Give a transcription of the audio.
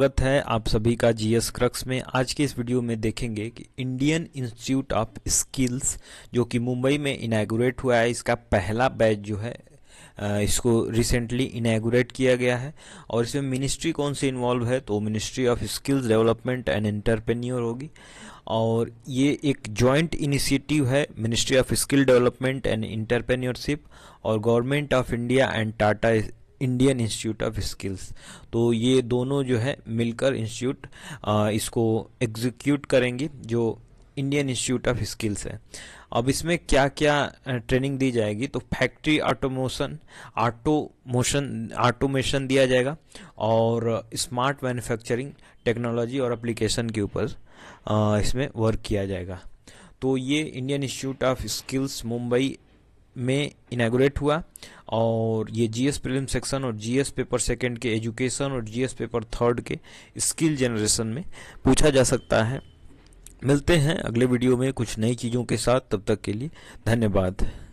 स्वागत है आप सभी का जीएस क्रक्स में आज के इस वीडियो में देखेंगे कि इंडियन इंस्टीट्यूट ऑफ स्किल्स जो कि मुंबई में इनागोरेट हुआ है इसका पहला बैच जो है इसको रिसेंटली इनागोरेट किया गया है और इसमें मिनिस्ट्री कौन सी इन्वॉल्व है तो ministry of skills development and entrepreneur होगी और ये एक जॉइंट इनिशिएटिव है ministry of skill development and entrepreneurship और government of India and Tata Indian Institute of Skills तो ये दोनों जो है मिलकर इंस्टीट्यूट इसको एग्जीक्यूट करेंगी जो इंडियन इंस्टीट्यूट ऑफ स्किल्स है अब इसमें क्या क्या ट्रेनिंग दी जाएगी तो फैक्ट्री ऑटोमोशन ऑटोमोशन ऑटोमेशन दिया जाएगा और स्मार्ट मैन्युफैक्चरिंग टेक्नोलॉजी और एप्लीकेशन के ऊपर इसमें वर्क किया जाएगा तो ये Indian Institute of Skills Mumbai में इनाग्रेट हुआ और ये जीएस प्रीलिम सेक्शन और जीएस पेपर सेकंड के एजुकेशन और जीएस पेपर थर्ड के स्किल जनरेशन में पूछा जा सकता है मिलते हैं अगले वीडियो में कुछ नई चीज़ों के साथ तब तक के लिए धन्यवाद